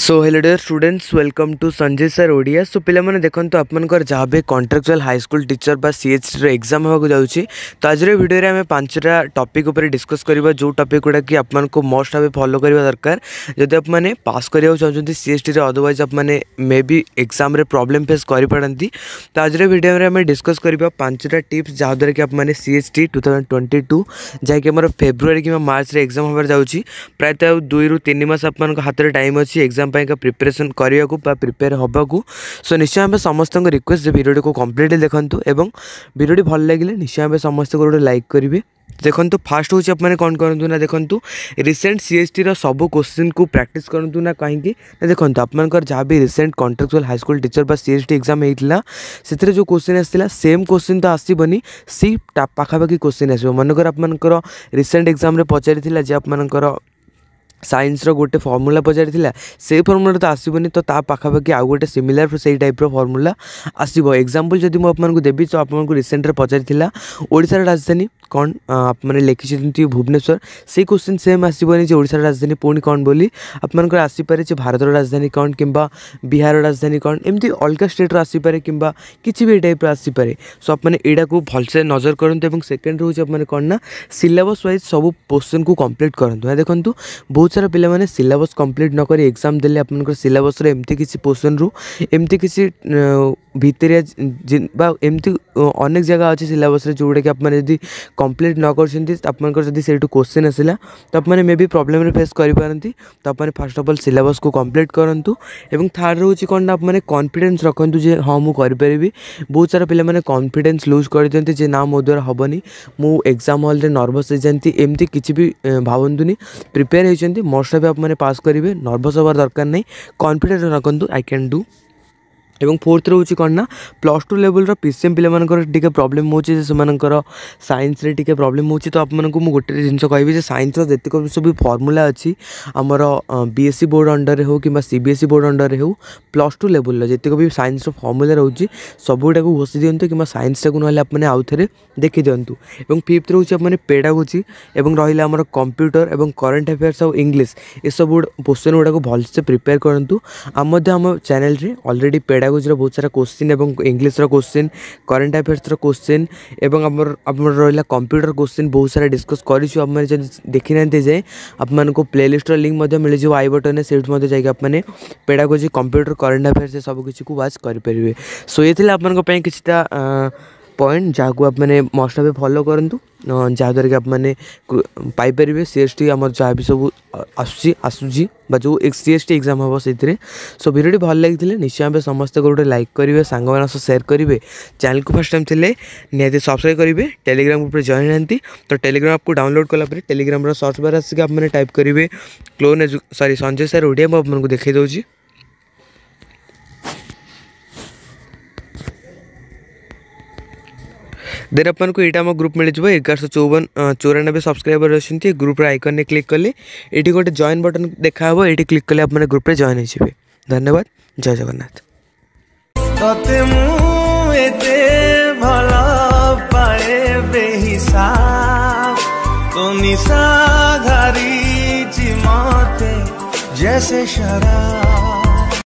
so hello dear students welcome to Sanjay sir Odia सो पे देखो आप जहाँ भी contractual high school teacher C H D रग्जाम जाऊँगी तो आज भिडियो आम पांचटा टपिक डिस्कस करवा जो टपिक गुड़ा कि आप मस्ट भाव फलो करवा दरकार जब आप पास करा चाहते सी एच डी अदरवैज आप maybe exam problem face कर पारती तो आज भिडियो में आम डिस्कस कर पांचटा टीप्स जहाँद्वारा कि आप C H D two thousand twenty two जहाँकि फेब्रुआरी कि मार्च एक्जाम हो प्रायत दुई रू तीन मस हाथ टाइम अच्छी एक्जाम ପାଇଁକା ପ୍ରିପାରେସନ୍ କରିବାକୁ ବା ପ୍ରିପେୟାର ହେବାକୁ ସୋ ନିଶ୍ଚୟ ଆମେ ସମସ୍ତଙ୍କ ରିକ୍ୱେଷ୍ଟ ଯେ ଭିଡ଼ିଓଟିକୁ କମ୍ପ୍ଲିଟଲି ଦେଖନ୍ତୁ ଏବଂ ଭିଡ଼ିଓଟି ଭଲ ଲାଗିଲେ ନିଶ୍ଚୟ ଆମେ ସମସ୍ତଙ୍କୁ ଗୋଟେ ଲାଇକ୍ କରିବେ ଦେଖନ୍ତୁ ଫାଷ୍ଟ ହେଉଛି ଆପଣମାନେ କ'ଣ କରନ୍ତୁ ନା ଦେଖନ୍ତୁ ରିସେଣ୍ଟ ସି ଏସ୍ ଟିର ସବୁ କୋଶ୍ଚିନ୍କୁ ପ୍ରାକ୍ଟିସ୍ କରନ୍ତୁ ନା କାହିଁକି ନା ଦେଖନ୍ତୁ ଆପଣଙ୍କର ଯାହା ବି ରିସେଣ୍ଟ କଣ୍ଟ୍ରାକ୍ଚୁଆଲ୍ ହାଇସ୍କୁଲ୍ ଟିଚର୍ ବା ସି ଏସ୍ ଟି ଏକ୍ଜାମ୍ ହେଇଥିଲା ସେଥିରେ ଯେଉଁ କୋଶ୍ଚିନ୍ ଆସିଥିଲା ସେମ୍ କୋଶ୍ଚିନ୍ ତ ଆସିବନି ସେଇ ପାଖାପାଖି କୋଶ୍ଚିନ୍ ଆସିବ ମନେକର ଆପଣମାନଙ୍କର ରିସେଣ୍ଟ ଏକ୍ଜାମ୍ରେ ପଚାରିଥିଲା ଯେ ଆପଣମାନଙ୍କର ସାଇନ୍ସର ଗୋଟେ ଫର୍ମୁଲା ପଚାରିଥିଲା ସେଇ ଫର୍ମୁଲା ତ ଆସିବନି ତ ତା ପାଖାପାଖି ଆଉ ଗୋଟେ ସିମିଲାର ସେଇ ଟାଇପ୍ର ଫର୍ମୁଲା ଆସିବ ଏକ୍ଜାମ୍ପଲ୍ ଯଦି ମୁଁ ଆପଣଙ୍କୁ ଦେବି ତ ଆପଣଙ୍କୁ ରିସେଣ୍ଟରେ ପଚାରିଥିଲା ଓଡ଼ିଶାର ରାଜଧାନୀ କ'ଣ ଆପଣମାନେ ଲେଖିଛନ୍ତି ଭୁବନେଶ୍ୱର ସେଇ କୋଶ୍ଚିନ୍ ସେମ୍ ଆସିବନି ଯେ ଓଡ଼ିଶାର ରାଜଧାନୀ ପୁଣି କ'ଣ ବୋଲି ଆପଣଙ୍କର ଆସିପାରେ ଯେ ଭାରତର ରାଜଧାନୀ କ'ଣ କିମ୍ବା ବିହାରର ରାଜଧାନୀ କ'ଣ ଏମିତି ଅଲଗା ଷ୍ଟେଟ୍ର ଆସିପାରେ କିମ୍ବା କିଛି ବି ଏ ଟାଇପ୍ର ଆସିପାରେ ସୋ ଆପଣମାନେ ଏଇଟାକୁ ଭଲସେ ନଜର କରନ୍ତୁ ଏବଂ ସେକେଣ୍ଡ ହେଉଛି ଆପଣମାନେ କ'ଣ ନା ସିଲାବସ୍ ୱାଇଜ୍ ସବୁ କୋଶ୍ଚିନ୍କୁ କମ୍ପ୍ଲିଟ୍ କରନ୍ତୁ ଏହା ଦେଖନ୍ତୁ ବହୁତ ବହୁତ ସାରା ପିଲାମାନେ ସିଲାବସ୍ କମ୍ପ୍ଲିଟ୍ ନକରି ଏକ୍ଜାମ୍ ଦେଲେ ଆପଣଙ୍କର ସିଲାବସ୍ର ଏମିତି କିଛି ପୋର୍ସନ୍ରୁ ଏମିତି କିଛି ଭିତରିଆ ବା ଏମିତି ଅନେକ ଜାଗା ଅଛି ସିଲାବସ୍ରେ ଯେଉଁଟାକି ଆପଣମାନେ ଯଦି କମ୍ପ୍ଲିଟ୍ ନ କରିଛନ୍ତି ଆପଣଙ୍କର ଯଦି ସେଇଠୁ କୋଶ୍ଚିନ୍ ଆସିଲା ତ ଆପଣମାନେ ମେ ବି ପ୍ରୋବ୍ଲେମ୍ରେ ଫେସ୍ କରିପାରନ୍ତି ତ ଆପଣମାନେ ଫାର୍ଷ୍ଟ ଅଫ୍ ଅଲ୍ ସିଲାବସ୍କୁ କମ୍ପ୍ଲିଟ୍ କରନ୍ତୁ ଏବଂ ଥାର୍ଡ଼ ହେଉଛି କ'ଣ ନା ଆପଣମାନେ କନଫିଡେନ୍ସ ରଖନ୍ତୁ ଯେ ହଁ ମୁଁ କରିପାରିବି ବହୁତ ସାରା ପିଲାମାନେ କନଫିଡେନ୍ସ ଲୁଜ୍ କରିଦିଅନ୍ତି ଯେ ନା ମୋ ଦ୍ୱାରା ହେବନି ମୁଁ ଏକ୍ଜାମ୍ ହଲ୍ରେ ନର୍ଭସ୍ ହେଇଯାନ୍ତି ଏମିତି କିଛି ବି ଭାବନ୍ତୁନି ପ୍ରିପେୟାର୍ ହେଇଛନ୍ତି ମଷ୍ଟ ବି ଆପଣମାନେ ପାସ୍ କରିବେ ନର୍ଭସ୍ ହେବାର ଦରକାର ନାହିଁ କନଫିଡେଣ୍ଟ ରଖନ୍ତୁ ଆଇ କ୍ୟାନ୍ ଡୁ এবং ଫୋର୍ଥ ରହୁଛି କ'ଣ ନା ପ୍ଲସ୍ ଟୁ ଲେଭେଲ୍ର ପି ସି ଏମ୍ ପିଲାମାନଙ୍କର ଟିକେ ପ୍ରୋବ୍ଲେମ୍ ହେଉଛି ଯେ ସେମାନଙ୍କର ସାଇନ୍ସରେ ଟିକେ ପ୍ରୋବ୍ଲେମ୍ ହେଉଛି ତ ଆପଣଙ୍କୁ ମୁଁ ଗୋଟେ ଜିନିଷ କହିବି ଯେ ସାଇନ୍ସର ଯେତିକ ସବୁ ଫର୍ମୁଲା ଅଛି ଆମର ବି ଏସ୍ ସି ବୋର୍ଡ଼ ଅଣ୍ଡରରେ ହେଉ କିମ୍ବା C B S C board ଅଣ୍ଡରରେ ହେଉ ପ୍ଲସ୍ ଟୁ ଲେଭେଲ୍ର ଯେତିକ ବି ସାଇନ୍ସର ଫର୍ମୁଲା ରହୁଛି ସବୁଗୁଡ଼ାକୁ ଘୋଷି ଦିଅନ୍ତୁ କିମ୍ବା ସାଇନ୍ସଟାକୁ ନହେଲେ ଆପଣମାନେ ଆଉ ଥରେ ଦେଖିଦିଅନ୍ତୁ ଏବଂ ଫିଫ୍ଥ ରହୁଛି ଆପଣମାନେ ପେଡ଼ାଗୋଜି ଏବଂ ରହିଲା ଆମର କମ୍ପ୍ୟୁଟର ଏବଂ କରେଣ୍ଟ ଆଫେୟାର୍ସ ଆଉ ଇଂଲିଶ ଏସବୁ କୋଶ୍ଚେନ୍ ଗୁଡ଼ାକୁ ଭଲସେ ପ୍ରିପେୟାର କରନ୍ତୁ ଆମ ମଧ୍ୟ ଆମ ଚ୍ୟାନେଲ୍ରେ ଅଲରେଡ଼ି ପେଡ଼ା ଲାଙ୍ଗୁଏଜ୍ର ବହୁତ ସାରା କୋଶ୍ଚିନ୍ ଏବଂ ଇଂଲିଶ୍ର କୋଶ୍ଚିନ୍ କରେଣ୍ଟ ଆଫେୟାର୍ସର କୋଶ୍ଚିନ୍ ଏବଂ ଆମର ଆମର ରହିଲା କମ୍ପ୍ୟୁଟର କୋଶ୍ଚିନ୍ ବହୁତ ସାରା ଡିସ୍କସ୍ କରିଛୁ ଆପଣମାନେ ଯଦି ଦେଖିନାହାନ୍ତି ଯେ ଆପଣମାନଙ୍କୁ ପ୍ଲେଲିଷ୍ଟର ଲିଙ୍କ୍ ମଧ୍ୟ ମିଳିଯିବ ଆଇ ବଟନ୍ରେ ସେଇଠି ମଧ୍ୟ ଯାଇକି ଆପଣମାନେ ପେଡ଼ାଗୋଜି କମ୍ପ୍ୟୁଟର କରେଣ୍ଟ ଆଫେୟାର୍ସ ଏସବୁ କିଛିକୁ ୱାଚ୍ କରିପାରିବେ ସୋ ଇଏ ଥିଲା ଆପଣଙ୍କ ପାଇଁ କିଛିଟା ପଏଣ୍ଟ ଯାହାକୁ ଆପଣମାନେ ମଷ୍ଟ ଭାବେ ଫଲୋ କରନ୍ତୁ ଯାହାଦ୍ୱାରା କି ଆପଣମାନେ ପାଇପାରିବେ ସି ଏସ୍ ଟି ଆମର ଯାହା ବି ସବୁ ଆସୁଛି ଆସୁଛି ବା ଯେଉଁ ସି ଏସ୍ ଟି ଏକ୍ଜାମ୍ ହେବ ସେଥିରେ ସୋ ଭିଡ଼ିଓଟି ଭଲ ଲାଗିଥିଲେ ନିଶ୍ଚୟ ଭାବେ ସମସ୍ତେ ଗୋଟେ ଲାଇକ୍ କରିବେ ସାଙ୍ଗମାନଙ୍କ ସହ ସେୟାର କରିବେ ଚ୍ୟାନେଲକୁ ଫାର୍ଷ୍ଟ ଟାଇମ୍ ଥିଲେ ନିହାତି ସବସ୍କ୍ରାଇବ୍ କରିବେ ଟେଲିଗ୍ରାମ ଗ୍ରୁପ୍ରେ ଜଏନ୍ ନାହାନ୍ତି ତ ଟେଲିଗ୍ରାମ ଆପ୍କୁ ଡାଉନଲୋଡ଼ କଲା ପରେ ଟେଲିଗ୍ରାମର ସର୍ଚ୍ଚ ବାର୍ ଆସିକି ଆପଣମାନେ ଟାଇପ୍ କରିବେ କ୍ଲୋନ୍ ଏଜୁ ସରି ସଞ୍ଜୟ ସାର୍ ଓଡ଼ିଆ ମୁଁ ଆପଣଙ୍କୁ ଦେଖାଇ ଦେଉଛି देर आपको को यहाँ आम ग्रुप मिल जाए एगारश चौवन चौरानबे सब्सक्राइबर अच्छे ग्रुप आइकन में क्लिक कले ये गोटे जॉइन बटन देखा हे ये क्लिक कले आप ग्रुप्रे जॉइन हो धन्यवाद जय जगन्नाथ ତତେ ମୁଁ